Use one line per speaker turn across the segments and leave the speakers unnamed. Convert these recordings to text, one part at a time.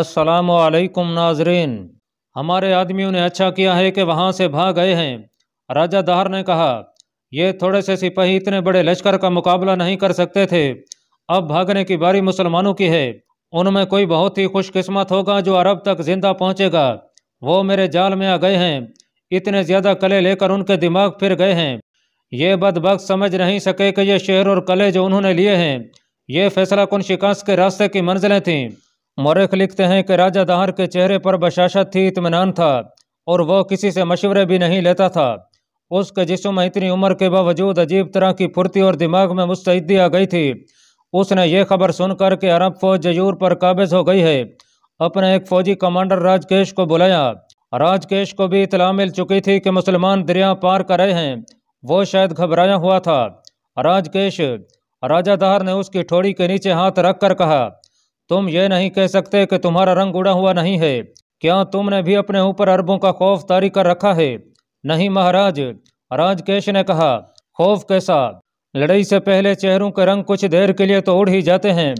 असलकम नाजरीन हमारे आदमियों ने अच्छा किया है कि वहाँ से भाग गए हैं राजा दार ने कहा ये थोड़े से सिपाही इतने बड़े लश्कर का मुकाबला नहीं कर सकते थे अब भागने की बारी मुसलमानों की है उनमें कोई बहुत ही खुशकिस्मत होगा जो अरब तक जिंदा पहुँचेगा वो मेरे जाल में आ गए हैं इतने ज़्यादा कले लेकर उनके दिमाग फिर गए हैं ये बदबक समझ नहीं सके कि ये शहर और कले जो उन्होंने लिए हैं ये फैसला कन शिकस्त के रास्ते की मंजिलें थीं मौरख लिखते हैं कि राजा दहर के चेहरे पर बशाशत थी इतमान था और वह किसी से मशवरे भी नहीं लेता था उसके जिसम में इतनी उम्र के बावजूद अजीब तरह की फुर्ती और दिमाग में मुस्तैदी आ गई थी उसने ये खबर सुनकर कि अरब फौज जयूर पर काबिज हो गई है अपने एक फौजी कमांडर राजकेश को बुलाया राजकेश को भी इतला मिल चुकी थी कि मुसलमान दरिया पार कर रहे हैं वो शायद घबराया हुआ था राजकेश राजा दाहर ने उसकी ठोड़ी के नीचे हाथ रख कर कहा तुम ये नहीं कह सकते कि तुम्हारा रंग उड़ा हुआ नहीं है क्या तुमने भी अपने ऊपर अरबों का खौफ तारी कर रखा है नहीं महाराज राजकेश ने कहा खौफ कैसा लड़ाई से पहले चेहरों के रंग कुछ देर के लिए तो उड़ ही जाते हैं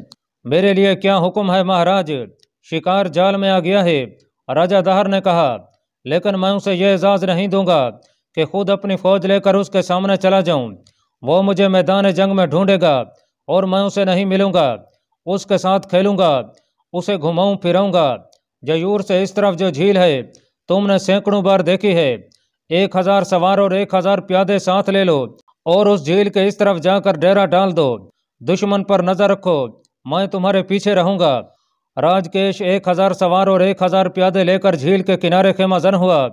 मेरे लिए क्या हुक्म है महाराज शिकार जाल में आ गया है राजा दहर ने कहा लेकिन मैं उसे यह एजाज़ नहीं दूंगा कि खुद अपनी फौज लेकर उसके सामने चला जाऊं। वो मुझे मैदान जंग में ढूंढेगा और मैं उसे नहीं मिलूंगा उसके साथ खेलूंगा उसे घुमाऊं फिराऊंगा जयूर से इस तरफ जो झील है तुमने सैकड़ों बार देखी है एक हज़ार सवार और एक हज़ार प्यादे साथ ले लो और उस झील के इस तरफ जाकर डेरा डाल दो दुश्मन पर नज़र रखो मैं तुम्हारे पीछे रहूंगा राजकेश एक हज़ार सवार और एक हज़ार प्यादे लेकर झील के किनारे खेमा जन हुआ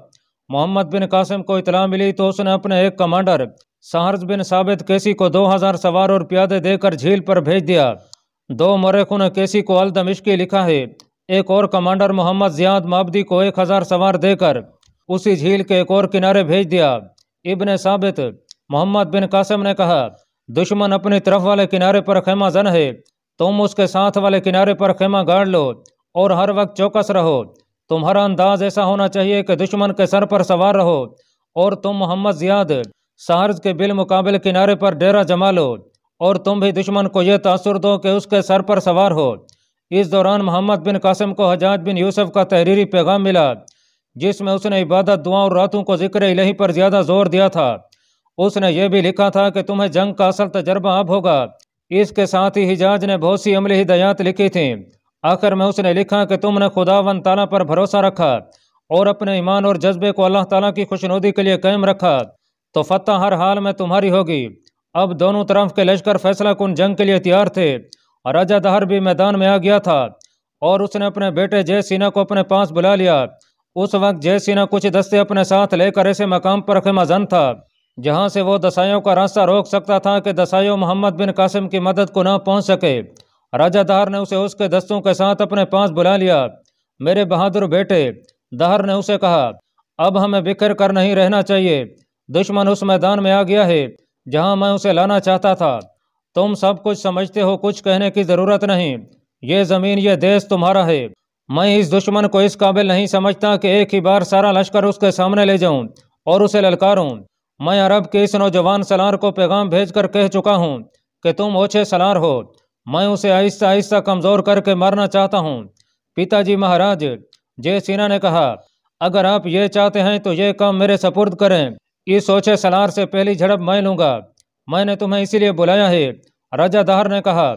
मोहम्मद बिन कासिम को इतला मिली तो उसने अपने एक कमांडर सहर्ज बिन साबित केसी को दो हज़ार सवार और प्यादे देकर झील पर भेज दिया दो मरेखों ने केसी को अल दमिश्की लिखा है एक और कमांडर मोहम्मद जियाद माबदी को एक हज़ार सवार देकर उसी झील के एक और किनारे भेज दिया इबन साबित मोहम्मद बिन कासिम ने कहा दुश्मन अपनी तरफ वाले किनारे पर खेमा जन है तुम उसके साथ वाले किनारे पर खेमा गाड़ लो और हर वक्त चौकस रहो तुम्हारा अंदाज ऐसा होना चाहिए कि दुश्मन के सर पर सवार रहो और तुम मोहम्मद जियाद सहर्ज के बिल मुकाबले किनारे पर डेरा जमा लो और तुम भी दुश्मन को यह तासर दो कि उसके सर पर सवार हो इस दौरान मोहम्मद बिन कासिम को हजाज बिन यूसुफ का तहरीरी पैगाम मिला जिसमें उसने इबादत दुआ और रातों को जिक्र इलाही पर ज़्यादा जोर दिया था उसने यह भी लिखा था कि तुम्हें जंग का असल तजर्बा अब होगा इसके साथ ही हिजाज ने बहुत सी अमली हिदयात लिखी थी आखिर में उसने लिखा कि तुमने खुदा वन ताला पर भरोसा रखा और अपने ईमान और जज्बे को अल्लाह ताला की खुशनुदी के लिए कायम रखा तो फतह हर हाल में तुम्हारी होगी अब दोनों तरफ के लश्कर फैसला कुन जंग के लिए तैयार थे और राजा दहर भी मैदान में आ गया था और उसने अपने बेटे जय सिन्हा को अपने पास बुला लिया उस वक्त जय सिन्हा कुछ दस्ते अपने साथ लेकर ऐसे मकाम पर जन था जहाँ से वो दसाइयों का रास्ता रोक सकता था कि दसाइयों मोहम्मद बिन कासिम की मदद को ना पहुँच सके राजा दहर ने उसे उसके दस्तों के साथ अपने पास बुला लिया मेरे बहादुर बेटे दहर ने उसे कहा अब हमें बिखर कर नहीं रहना चाहिए दुश्मन उस मैदान में आ गया है जहां मैं उसे लाना चाहता था तुम सब कुछ समझते हो कुछ कहने की ज़रूरत नहीं ये ज़मीन ये देश तुम्हारा है मैं इस दुश्मन को इस काबिल नहीं समझता कि एक ही बार सारा लश्कर उसके सामने ले जाऊं और उसे ललकारूं मैं अरब के इस नौजवान सलार को पैगाम भेजकर कह चुका हूं कि तुम ओछे सलार हो मैं उसे आहिस्ता आहिस्ता कमज़ोर करके मारना चाहता हूं पिताजी महाराज जय सिन्हा ने कहा अगर आप ये चाहते हैं तो ये काम मेरे सपुर्द करें ये सोचे सलार से पहली झड़प मैं लूंगा मैंने तुम्हें इसीलिए बुलाया है राजा दहर ने कहा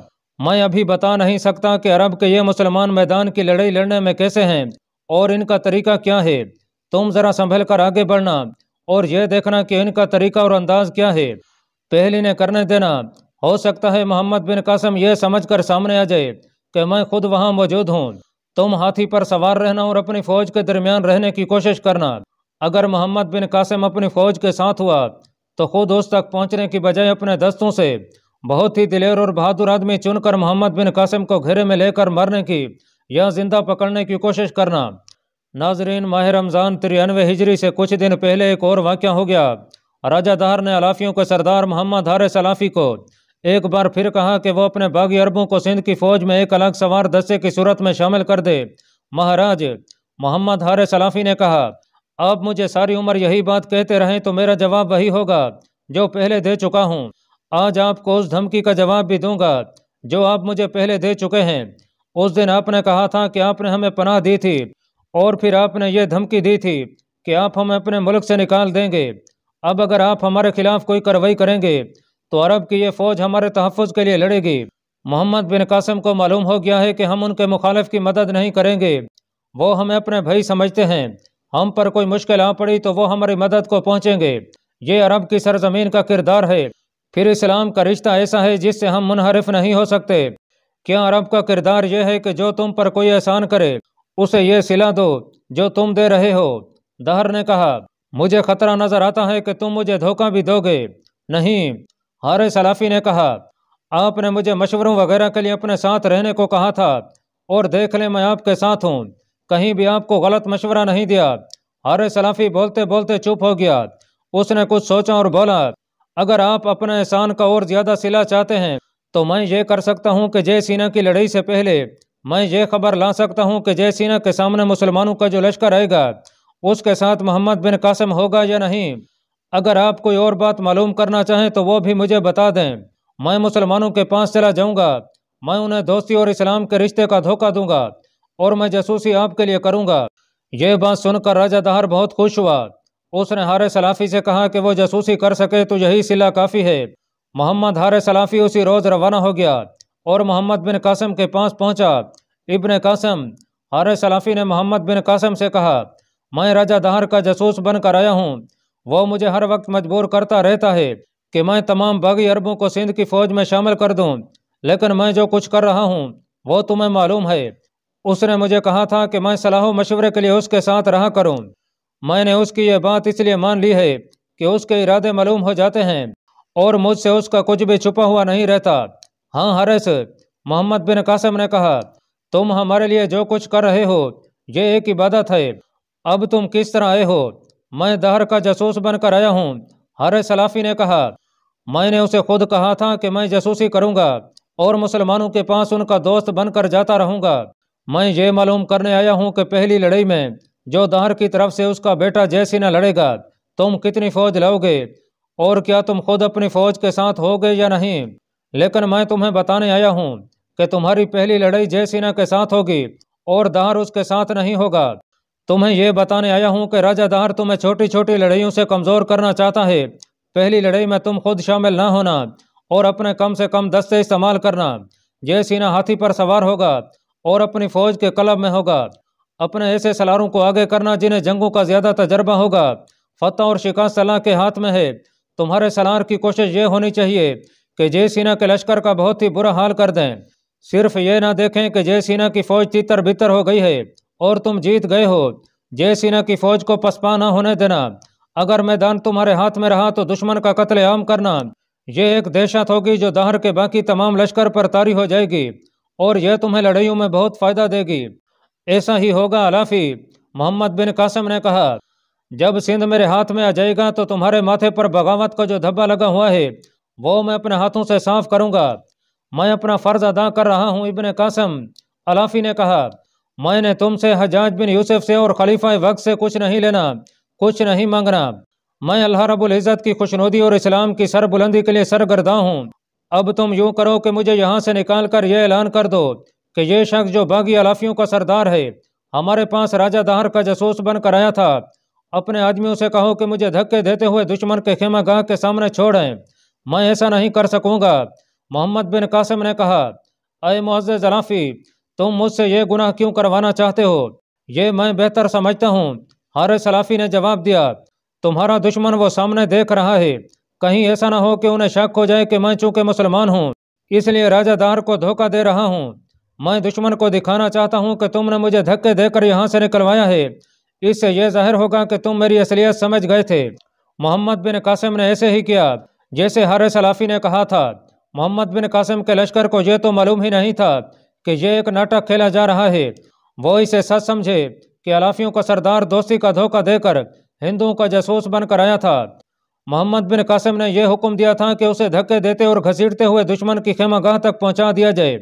मैं अभी बता नहीं सकता कि अरब के ये मुसलमान मैदान की लड़ाई लड़ने में कैसे हैं और इनका तरीका क्या है तुम जरा संभल कर आगे बढ़ना और यह देखना कि इनका तरीका और अंदाज क्या है पहली ने करने देना हो सकता है मोहम्मद बिन कासम यह समझ कर सामने आ जाए कि मैं खुद वहाँ मौजूद हूँ तुम हाथी पर सवार रहना और अपनी फौज के दरमियान रहने की कोशिश करना अगर मोहम्मद बिन कासिम अपनी फ़ौज के साथ हुआ तो खुद उस तक पहुंचने की बजाय अपने दस्तों से बहुत ही दिलेर और बहादुर आदमी चुनकर मोहम्मद बिन कासिम को घेरे में लेकर मरने की या जिंदा पकड़ने की कोशिश करना नाजरीन माह रमज़ान तिरानवे हिजरी से कुछ दिन पहले एक और वाक़ हो गया राजा दार ने अलाफियों के सरदार मोहम्मद हार सलाफ़ी को एक बार फिर कहा कि वो अपने बागी अरबों को सिंध की फ़ौज में एक अलग सवार दस्ते की सूरत में शामिल कर दे महाराज मोहम्मद हार सलाफ़ी ने कहा आप मुझे सारी उम्र यही बात कहते रहें तो मेरा जवाब वही होगा जो पहले दे चुका हूँ आज आपको उस धमकी का जवाब भी दूंगा जो आप मुझे पहले दे चुके हैं उस दिन आपने कहा था कि आपने हमें पनाह दी थी और फिर आपने ये धमकी दी थी कि आप हमें अपने मुल्क से निकाल देंगे अब अगर आप हमारे खिलाफ कोई कार्रवाई करेंगे तो अरब की ये फौज हमारे तहफ़ के लिए लड़ेगी मोहम्मद बिन कासम को मालूम हो गया है कि हम उनके मुखालफ की मदद नहीं करेंगे वो हमें अपने भाई समझते हैं हम पर कोई मुश्किल आ पड़ी तो वो हमारी मदद को पहुँचेंगे ये अरब की सरजमीन का किरदार है फिर इस्लाम का रिश्ता ऐसा है जिससे हम मुनहरफ नहीं हो सकते क्या अरब का किरदार यह है कि जो तुम पर कोई एहसान करे उसे यह सिला दो जो तुम दे रहे हो दहर ने कहा मुझे खतरा नजर आता है कि तुम मुझे धोखा भी दोगे नहीं हारे सलाफी ने कहा आपने मुझे मशवरों वगैरह के लिए अपने साथ रहने को कहा था और देख ले मैं आपके साथ हूँ कहीं भी आपको गलत मशवरा नहीं दिया हर सलाफी बोलते बोलते चुप हो गया उसने कुछ सोचा और बोला अगर आप अपने एहसान का और ज़्यादा सिला चाहते हैं तो मैं ये कर सकता हूँ कि जय सीना की लड़ाई से पहले मैं ये खबर ला सकता हूँ कि जय सीना के सामने मुसलमानों का जो लश्कर आएगा उसके साथ मोहम्मद बिन कासिम होगा या नहीं अगर आप कोई और बात मालूम करना चाहें तो वो भी मुझे बता दें मैं मुसलमानों के पास चला जाऊँगा मैं उन्हें दोस्ती और इस्लाम के रिश्ते का धोखा दूंगा और मैं जासूसी आपके लिए करूँगा यह बात सुनकर राजा दहार बहुत खुश हुआ उसने हार सलाफ़ी से कहा कि वो जासूसी कर सके तो यही सिला काफ़ी है मोहम्मद हार सलाफ़ी उसी रोज़ रवाना हो गया और मोहम्मद बिन कासम के पास पहुंचा इबन कासम हार सलाफ़ी ने मोहम्मद बिन कासम से कहा मैं राजा दहार का जासूस बनकर आया हूँ वो मुझे हर वक्त मजबूर करता रहता है कि मैं तमाम बागी अरबों को सिंध की फ़ौज में शामिल कर दूँ लेकिन मैं जो कुछ कर रहा हूँ वो तुम्हें मालूम है उसने मुझे कहा था कि मैं सलाह मशवरे के लिए उसके साथ रहा करूं। मैंने उसकी यह बात इसलिए मान ली है कि उसके इरादे मालूम हो जाते हैं और मुझसे उसका कुछ भी छुपा हुआ नहीं रहता हाँ हरस मोहम्मद बिन कासिम ने कहा तुम हमारे लिए जो कुछ कर रहे हो ये एक इबादत है अब तुम किस तरह आए हो मैं दहर का जसूस बनकर आया हूँ हर सलाफी ने कहा मैंने उसे खुद कहा था कि मैं जसूसी करूँगा और मुसलमानों के पास उनका दोस्त बनकर जाता रहूँगा मैं ये मालूम करने आया हूँ कि पहली लड़ाई में जो दहर की तरफ से उसका बेटा जयसिन्हा लड़ेगा तुम कितनी फौज लाओगे और क्या तुम खुद अपनी फौज के साथ होगे या नहीं लेकिन मैं तुम्हें बताने आया हूँ कि तुम्हारी पहली लड़ाई जयसिन्हा के साथ होगी और दहर उसके साथ नहीं होगा तुम्हें यह बताने आया हूँ कि राजा दहर तुम्हें छोटी छोटी लड़ाइयों से कमज़ोर करना चाहता है पहली लड़ाई में तुम खुद शामिल ना होना और अपने कम से कम दस्ते इस्तेमाल करना जयसिन्हा हाथी पर सवार होगा और अपनी फौज के कलब में होगा अपने ऐसे सलारों को आगे करना जिन्हें जंगों का ज़्यादा तजर्बा होगा फतेह और शिकार सलाह के हाथ में है तुम्हारे सलार की कोशिश ये होनी चाहिए कि जय सिन्हा के लश्कर का बहुत ही बुरा हाल कर दें सिर्फ ये ना देखें कि जय सिन्हा की फौज तीतर बितर हो गई है और तुम जीत गए हो जय सिन्हा की फौज को पसपा ना होने देना अगर मैदान तुम्हारे हाथ में रहा तो दुश्मन का आम करना यह एक दहशत होगी जो दहर के बाकी तमाम लश्कर पर तारी हो जाएगी और यह तुम्हें लड़ाइयों में बहुत फ़ायदा देगी ऐसा ही होगा अलाफ़ी मोहम्मद बिन कासिम ने कहा जब सिंध मेरे हाथ में आ जाएगा तो तुम्हारे माथे पर बगावत का जो धब्बा लगा हुआ है वो मैं अपने हाथों से साफ करूंगा मैं अपना फ़र्ज अदा कर रहा हूँ इबन कासम अलाफ़ी ने कहा मैंने तुमसे हजाज बिन यूसुफ से और खलीफा वक्त से कुछ नहीं लेना कुछ नहीं मांगना मैं अल्लाह रबुल्ज़त की खुशनुदी और इस्लाम की सरबुलंदी के लिए सरगर्दा हूँ अब तुम यूं करो कि मुझे यहाँ से निकाल कर यह ऐलान कर दो कि यह शख्स जो बागी अलाफियों का सरदार है हमारे पास राजा दहार का जसूस बनकर आया था अपने आदमियों से कहो कि मुझे धक्के देते हुए दुश्मन के खेमा गाह के सामने छोड़ें मैं ऐसा नहीं कर सकूंगा मोहम्मद बिन कासिम ने कहा अय मुआज़ जलाफ़ी तुम मुझसे यह गुनाह क्यों करवाना चाहते हो ये मैं बेहतर समझता हूँ हारे सलाफ़ी ने जवाब दिया तुम्हारा दुश्मन वो सामने देख रहा है कहीं ऐसा ना हो कि उन्हें शक हो जाए कि मैं चूंकि मुसलमान हूँ इसलिए राजादार को धोखा दे रहा हूँ मैं दुश्मन को दिखाना चाहता हूँ कि तुमने मुझे धक्के देकर यहाँ से निकलवाया है इससे यह जाहिर होगा कि तुम मेरी असलियत समझ गए थे मोहम्मद बिन कासिम ने ऐसे ही किया जैसे हर सलाफी ने कहा था मोहम्मद बिन कासिम के लश्कर को यह तो मालूम ही नहीं था कि यह एक नाटक खेला जा रहा है वो इसे सच समझे कि अलाफियों का सरदार दोस्ती का धोखा देकर हिंदुओं का जासूस बनकर आया था मोहम्मद बिन कासिम ने यह हुक्म दिया था कि उसे धक्के देते और घसीटते हुए दुश्मन की खेमागाह तक पहुंचा दिया जाए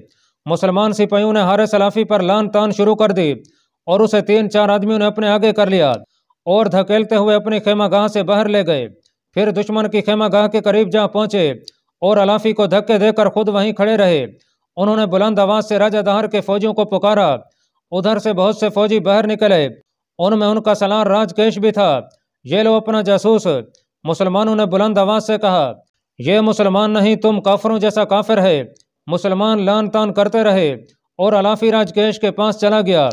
मुसलमान सिपाहियों ने हारे सलाफी पर लान तान शुरू कर दी और उसे तीन चार आदमियों ने अपने आगे कर लिया और धकेलते हुए अपनी खेमागाह से बाहर ले गए फिर दुश्मन की खेमागाह के करीब जा पहुंचे और अलाफी को धक्के देकर खुद वहीं खड़े रहे उन्होंने बुलंद आवाज से राजा दहार के फौजियों को पुकारा उधर से बहुत से फौजी बाहर निकले उनमें उनका सलार राजकेश भी था ये लो अपना जासूस मुसलमानों ने बुलंद आवाज़ से कहा यह मुसलमान नहीं तुम काफरों जैसा काफिर है मुसलमान लान तान करते रहे और अलाफी राजकेश के पास चला गया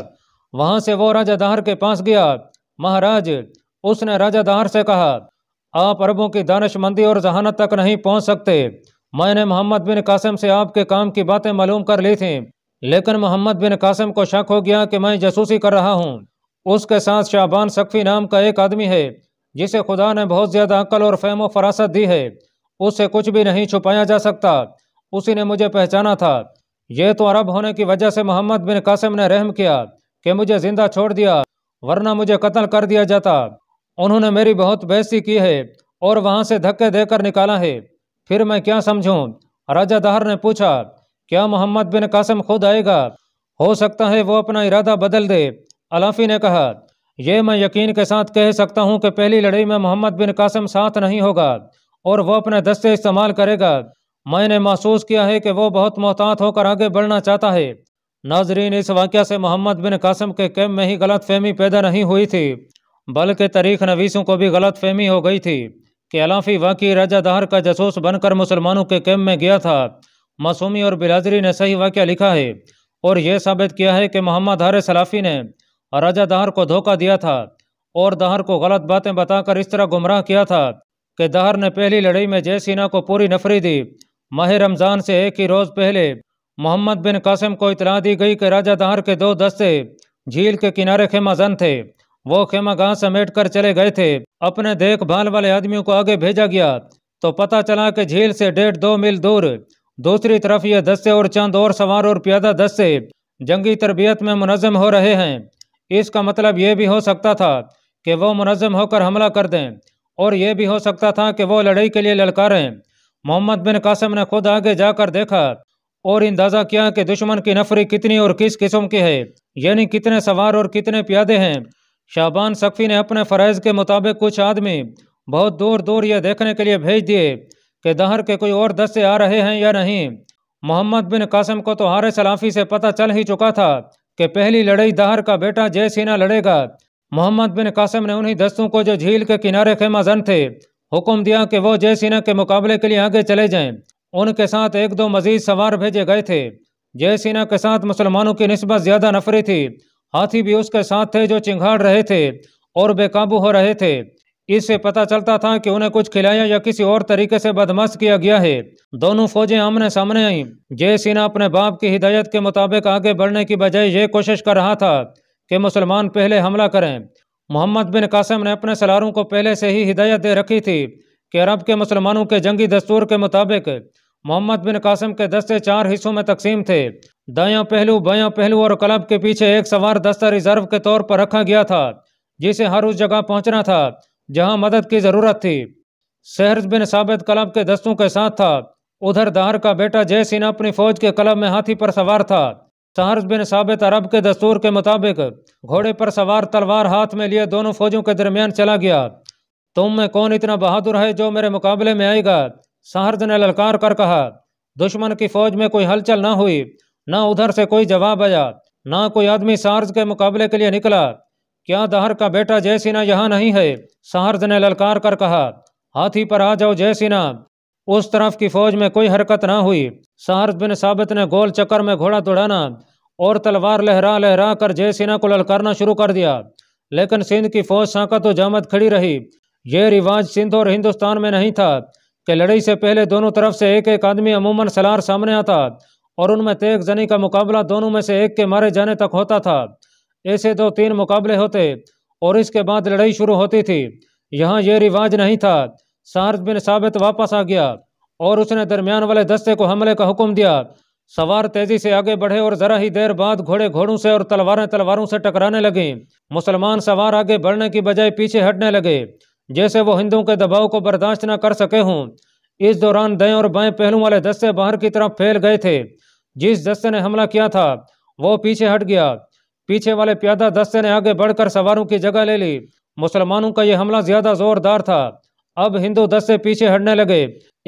वहां से वो राजा दाहर के पास गया महाराज उसने राजा दाहर से कहा आप अरबों की दानशमंदी और जहानत तक नहीं पहुँच सकते मैंने मोहम्मद बिन कासिम से आपके काम की बातें मालूम कर ली थी लेकिन मोहम्मद बिन कासिम को शक हो गया कि मैं जासूसी कर रहा हूँ उसके साथ शाहबान सकफ़ी नाम का एक आदमी है जिसे खुदा ने बहुत ज़्यादा अकल और फहम फरासत दी है उससे कुछ भी नहीं छुपाया जा सकता उसी ने मुझे पहचाना था यह तो अरब होने की वजह से मोहम्मद बिन कासिम ने रहम किया कि मुझे ज़िंदा छोड़ दिया वरना मुझे कत्ल कर दिया जाता उन्होंने मेरी बहुत बेहसी की है और वहाँ से धक्के देकर निकाला है फिर मैं क्या समझूँ राजा दहर ने पूछा क्या मोहम्मद बिन कासिम खुद आएगा हो सकता है वो अपना इरादा बदल दे अलाफी ने कहा ये मैं यकीन के साथ कह सकता हूँ कि पहली लड़ाई में मोहम्मद बिन कासिम साथ नहीं होगा और वह अपने दस्ते इस्तेमाल करेगा मैंने महसूस किया है कि वह बहुत मोहतात होकर आगे बढ़ना चाहता है नाजरीन इस वाक्य से मोहम्मद बिन कासिम के कैम में ही गलत फहमी पैदा नहीं हुई थी बल्कि तारीख नवीसों को भी गलत फहमी हो गई थी कि अलाफी वाकई राजा दहर का जसूस बनकर मुसलमानों के कैम में गया था मासूमी और बिरादरी ने सही वाक्य लिखा है और यह साबित किया है कि मोहम्मद हार सलाफ़ी ने राजा दहर को धोखा दिया था और दहर को गलत बातें बताकर इस तरह गुमराह किया था कि दहर ने पहली लड़ाई में जयसिना को पूरी नफरी दी माह रमज़ान से एक ही रोज़ पहले मोहम्मद बिन कासिम को इतला दी गई कि राजा दहर के दो दस्ते झील के किनारे खेमा जन थे वो खेमा गांव समेट कर चले गए थे अपने देखभाल वाले आदमियों को आगे भेजा गया तो पता चला कि झील से डेढ़ दो मील दूर दूसरी तरफ ये दस्ते और चंद और सवार और प्यादा दस्ते जंगी तरबियत में मुनजम हो रहे हैं इसका मतलब ये भी हो सकता था कि वो मुनज़म होकर हमला कर दें और यह भी हो सकता था कि वो लड़ाई के लिए ललकारें मोहम्मद बिन कासम ने खुद आगे जाकर देखा और अंदाज़ा किया कि दुश्मन की नफरी कितनी और किस किस्म की है यानी कितने सवार और कितने प्यादे हैं शाबान सख्फी ने अपने फ़रज़ के मुताबिक कुछ आदमी बहुत दूर दूर ये देखने के लिए भेज दिए कि दहर के कोई और दस्ते आ रहे हैं या नहीं मोहम्मद बिन कासम को तो हार सलाफ़ी से पता चल ही चुका था कि पहली लड़ाई दाहर का बेटा जयसेना लड़ेगा मोहम्मद बिन कासिम ने उन्हीं दस्तों को जो झील के किनारे खेमा जन थे हुक्म दिया कि वो जयसेना के मुकाबले के लिए आगे चले जाएं। उनके साथ एक दो मजीद सवार भेजे गए थे जयसेना के साथ मुसलमानों की नस्बत ज़्यादा नफरी थी हाथी भी उसके साथ थे जो चिंगाड़ रहे थे और बेकाबू हो रहे थे इससे पता चलता था कि उन्हें कुछ खिलाया या किसी और तरीके से बदमाश किया गया है दोनों फौजें आमने सामने आईं जय सिन्हा अपने बाप की हिदायत के मुताबिक आगे बढ़ने की बजाय यह कोशिश कर रहा था कि मुसलमान पहले हमला करें मोहम्मद बिन कासिम ने अपने सलारों को पहले से ही हिदायत दे रखी थी कि अरब के मुसलमानों के जंगी दस्तूर के मुताबिक मोहम्मद बिन कासिम के दस्ते चार हिस्सों में तकसीम थे दायां पहलू बायां पहलू और क्लब के पीछे एक सवार दस्ता रिजर्व के तौर पर रखा गया था जिसे हर उस जगह पहुंचना था जहां मदद की ज़रूरत थी शहर बिन साबित कलब के दस्तों के साथ था उधर दाहर का बेटा जय सिन्हा अपनी फौज के कलब में हाथी पर सवार था सहर्स बिन साबित अरब के दस्तूर के मुताबिक घोड़े पर सवार तलवार हाथ में लिए दोनों फौजों के दरमियान चला गया तुम में कौन इतना बहादुर है जो मेरे मुकाबले में आएगा सहर्ज ने ललकार कर कहा दुश्मन की फौज में कोई हलचल ना हुई ना उधर से कोई जवाब आया ना कोई आदमी सार्ज के मुकाबले के लिए निकला क्या दहर का बेटा जयसिना यहाँ नहीं है सहर्ज ने ललकार कर कहा हाथी पर आ जाओ जयसिन्हा उस तरफ की फौज में कोई हरकत ना हुई सहर्ज बिन साबित ने गोल चक्कर में घोड़ा दौड़ाना और तलवार लहरा लहरा कर जयसिना को ललकारना शुरू कर दिया लेकिन सिंध की फौज साकत तो जामत खड़ी रही यह रिवाज सिंध और हिंदुस्तान में नहीं था कि लड़ाई से पहले दोनों तरफ से एक एक आदमी अमूमन सलार सामने आता और उनमें तेग जनी का मुकाबला दोनों में से एक के मारे जाने तक होता था ऐसे दो तो तीन मुकाबले होते और इसके बाद लड़ाई शुरू होती थी यहाँ यह रिवाज नहीं था सार्द बिन साबित वापस आ गया और उसने दरमियान वाले दस्ते को हमले का हुक्म दिया सवार तेजी से आगे बढ़े और जरा ही देर बाद घोड़े घोड़ों से और तलवारें तलवारों से टकराने लगी मुसलमान सवार आगे बढ़ने की बजाय पीछे हटने लगे जैसे वो हिंदुओं के दबाव को बर्दाश्त न कर सके हों इस दौरान दें और बाएं पहलू वाले दस्ते बाहर की तरफ फैल गए थे जिस दस्ते ने हमला किया था वो पीछे हट गया पीछे वाले प्यादा दस्ते ने आगे बढ़कर सवारों की जगह ले ली मुसलमानों का यह हमला ज्यादा जोरदार था अब हिंदू दस्ते पीछे हटने लगे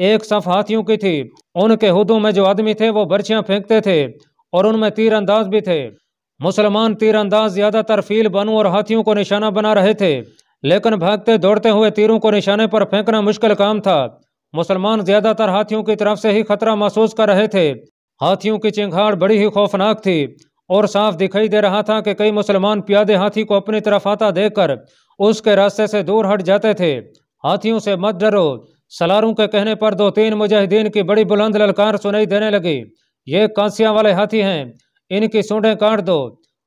एक सफ हाथियों की थी उनके हुदों में जो आदमी थे वो बर्छियां फेंकते थे और उनमें तीरंदाज भी थे मुसलमान तीरंदाज ज्यादातर फील बनू और हाथियों को निशाना बना रहे थे लेकिन भागते दौड़ते हुए तीरों को निशाने पर फेंकना मुश्किल काम था मुसलमान ज्यादातर हाथियों की तरफ से ही खतरा महसूस कर रहे थे हाथियों की चिंगाड़ बड़ी ही खौफनाक थी और साफ दिखाई दे रहा था कि कई मुसलमान प्यादे हाथी को अपनी तरफ आता देखकर उसके रास्ते से दूर हट जाते थे हाथियों से मत डरो सलारों के कहने पर दो तीन मुजाहिदीन की बड़ी बुलंद ललकार सुनाई देने लगी ये कांसिया वाले हाथी हैं इनकी सूढ़ें काट दो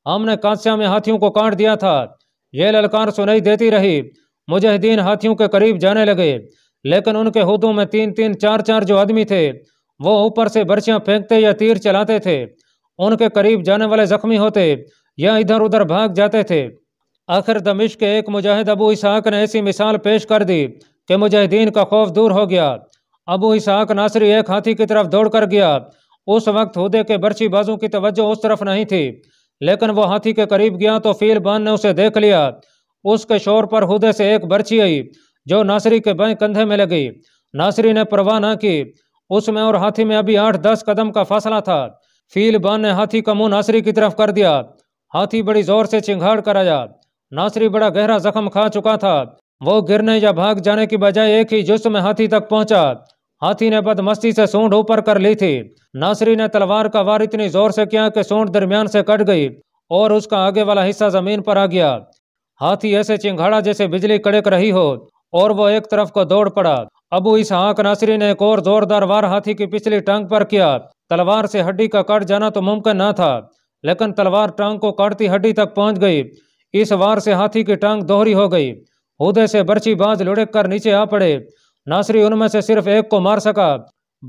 हमने कांसिया में हाथियों को काट दिया था ये ललकार सुनाई देती रही मुजाहिदीन हाथियों के करीब जाने लगे लेकिन उनके हदों में तीन तीन चार चार जो आदमी थे वो ऊपर से बर्छियाँ फेंकते या तीर चलाते थे उनके करीब जाने वाले जख्मी होते या इधर उधर भाग जाते थे आखिर दमिश के एक मुजाहिद अबू इसहाक ने ऐसी मिसाल पेश कर दी कि मुजाहिदीन का खौफ दूर हो गया अबू इसहाक नासरी एक हाथी की तरफ दौड़ कर गया उस वक्त हुदे के बर्छी बाजू की तवज्जो उस तरफ नहीं थी लेकिन वो हाथी के करीब गया तो फील बान ने उसे देख लिया उसके शोर पर हुदे से एक बर्छी आई जो नासरी के बाएं कंधे में लगी नासरी ने परवाह न की उसमें और हाथी में अभी आठ दस कदम का फासला था फील बन ने हाथी का मुंह नासरी की तरफ कर दिया हाथी बड़ी जोर से चिंगाड़ कर आया नासरी बड़ा गहरा जख्म खा चुका था वो गिरने या भाग जाने की बजाय एक ही जुस्म में हाथी तक पहुंचा हाथी ने बदमस्ती से सूंड ऊपर कर ली थी नासरी ने तलवार का वार इतनी जोर से किया कि सूंड दरमियान से कट गई और उसका आगे वाला हिस्सा जमीन पर आ गया हाथी ऐसे चिंगाड़ा जैसे बिजली कड़क रही हो और वो एक तरफ को दौड़ पड़ा अबू इस हाँक नासरी ने एक और जोरदार वार हाथी की पिछली टांग पर किया तलवार से हड्डी का कट जाना तो मुमकिन न था लेकिन तलवार टांग को काटती हड्डी तक पहुंच गई इस वार से हाथी की टांग दोहरी हो गई उदय से बर्छी बाज लुढ़क कर नीचे आ पड़े नासरी उनमें से सिर्फ एक को मार सका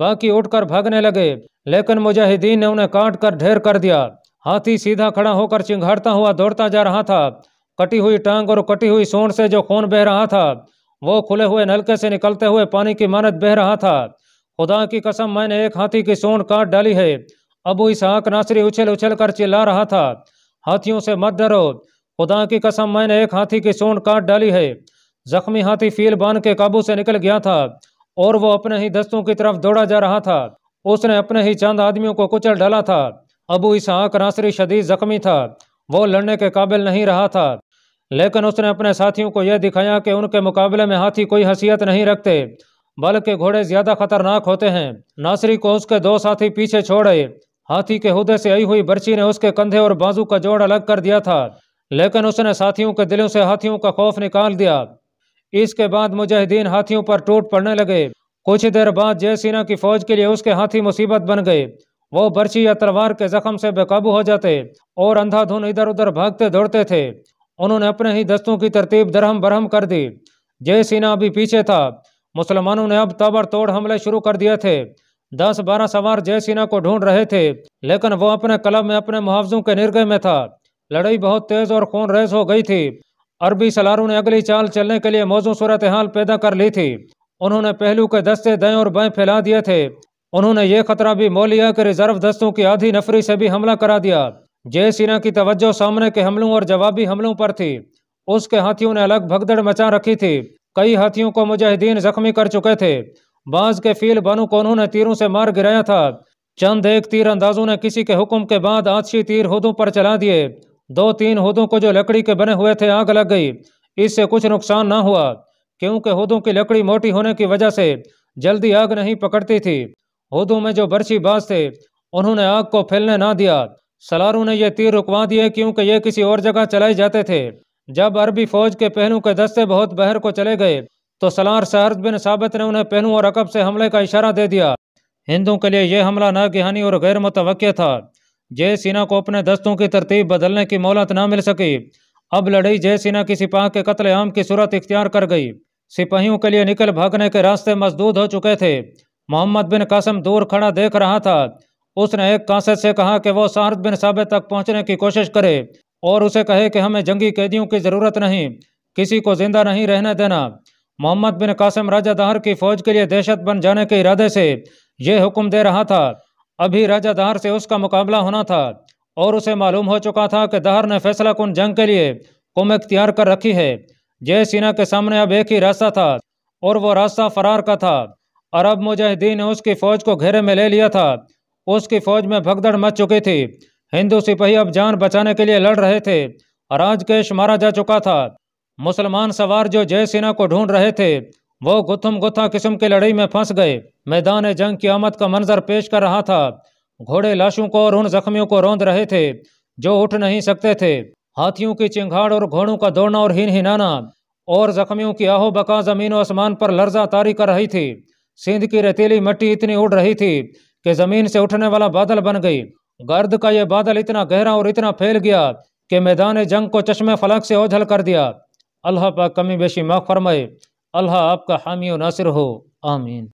बाकी उठकर भागने लगे लेकिन मुजाहिदीन ने उन्हें काट कर ढेर कर दिया हाथी सीधा खड़ा होकर चिंघाड़ता हुआ दौड़ता जा रहा था कटी हुई टांग और कटी हुई सोंड से जो खून बह रहा था वो खुले हुए नलके से निकलते हुए पानी की मानद बह रहा था खुदा की कसम मैंने एक हाथी की सोन काट डाली है अब इस हाक नासरी उछल उछल कर चिल्ला रहा था हाथियों से मत डरो खुदा की कसम मैंने एक हाथी की सोन काट डाली है जख्मी हाथी फील बांध के काबू से निकल गया था और वो अपने ही दस्तों की तरफ दौड़ा जा रहा था उसने अपने ही चंद आदमियों को कुचल डाला था अबू इस इसहाक नासरी शदीद जख्मी था वो लड़ने के काबिल नहीं रहा था लेकिन उसने अपने साथियों को यह दिखाया कि उनके मुकाबले में हाथी कोई हसीियत नहीं रखते बल के घोड़े ज्यादा खतरनाक होते हैं नासरी को उसके दो साथी पीछे छोड़े हाथी के हदे से आई हुई बर्ची ने उसके कंधे और बाजू का जोड़ अलग कर दिया था लेकिन उसने साथियों के दिलों से हाथियों का खौफ निकाल दिया इसके बाद मुजाहिदीन हाथियों पर टूट पड़ने लगे कुछ देर बाद जयसीना की फौज के लिए उसके हाथी मुसीबत बन गए वो बर्ची या तलवार के जख्म से बेकाबू हो जाते और अंधाधुन इधर उधर भागते दौड़ते थे उन्होंने अपने ही दस्तों की तरतीब दरहम बरहम कर दी जयसीना अभी पीछे था मुसलमानों ने अब ताबड़तोड़ हमले शुरू कर दिए थे दस बारह सवार जय सिन्हा को ढूंढ रहे थे लेकिन वो अपने क्लब में अपने मुआवजों के निर्गय में था लड़ाई बहुत तेज और खून रेज हो गई थी अरबी सलारों ने अगली चाल चलने के लिए मौजू सूरत हाल पैदा कर ली थी उन्होंने पहलू के दस्ते दाएं और बाएं फैला दिए थे उन्होंने ये खतरा भी मोल लिया कि रिजर्व दस्तों की आधी नफरी से भी हमला करा दिया जय सिन्हा की तवज्जो सामने के हमलों और जवाबी हमलों पर थी उसके हाथियों ने अलग भगदड़ मचा रखी थी कई हाथियों को मुजाहिदीन जख्मी कर चुके थे बाज के फील बनु को उन्होंने तीरों से मार गिराया था चंद एक तीर अंदाजों ने किसी के हुक्म के बाद आछी तीर होदों पर चला दिए दो तीन होदों को जो लकड़ी के बने हुए थे आग लग गई इससे कुछ नुकसान ना हुआ क्योंकि होदों की लकड़ी मोटी होने की वजह से जल्दी आग नहीं पकड़ती थी होदों में जो बर्छी बाज थे उन्होंने आग को फैलने ना दिया सलारों ने यह तीर रुकवा दिए क्योंकि ये किसी और जगह चलाए जाते थे जब अरबी फौज के पहलू के दस्ते बहुत बहर को चले गए तो सलार सहर्ज बिन साबित ने उन्हें पहलू और अकब से हमले का इशारा दे दिया हिंदुओं के लिए यह हमला नागहानी और गैर मुतव था जय सिन्हा को अपने दस्तों की तरतीब बदलने की मोहलत न मिल सकी अब लड़ाई जय सिन्हा की सिपाह के कत्ल आम की सूरत इख्तियार कर गई सिपाहियों के लिए निकल भागने के रास्ते मजदूद हो चुके थे मोहम्मद बिन कासम दूर खड़ा देख रहा था उसने एक कांसे से कहा कि वो सहरद बिन साबित तक पहुँचने की कोशिश करे और उसे कहे कि हमें जंगी कैदियों की ज़रूरत नहीं किसी को जिंदा नहीं रहने देना मोहम्मद बिन कासिम राजा दहर की फौज के लिए दहशत बन जाने के इरादे से यह हुक्म दे रहा था अभी राजा दहर से उसका मुकाबला होना था और उसे मालूम हो चुका था कि दहर ने फैसला कुन जंग के लिए कुम इख्तियार कर रखी है जय सिन्हा के सामने अब एक ही रास्ता था और वो रास्ता फरार का था अरब मुजाहिदीन ने उसकी फौज को घेरे में ले लिया था उसकी फौज में भगदड़ मच चुकी थी हिंदू सिपाही अब जान बचाने के लिए लड़ रहे थे राजकेश मारा जा चुका था मुसलमान सवार जो जय सेना को ढूंढ रहे थे वो गुथम गुथा किस्म की लड़ाई में फंस गए मैदान जंग की आमद का मंजर पेश कर रहा था घोड़े लाशों को और उन जख्मियों को रौंद रहे थे जो उठ नहीं सकते थे हाथियों की चिंघाड़ और घोड़ों का दौड़ना और हिन हिनाना और जख्मियों की आहो बका जमीन और आसमान पर लर्जा तारी कर रही थी सिंध की रेतीली मट्टी इतनी उड़ रही थी कि जमीन से उठने वाला बादल बन गई गर्द का यह बादल इतना गहरा और इतना फैल गया कि मैदान जंग को चश्मे फलक से ओझल कर दिया अल्लाह पाक कमी बेशी माफ़ फरमाए अल्लाह आपका हामी नासिर हो आमीन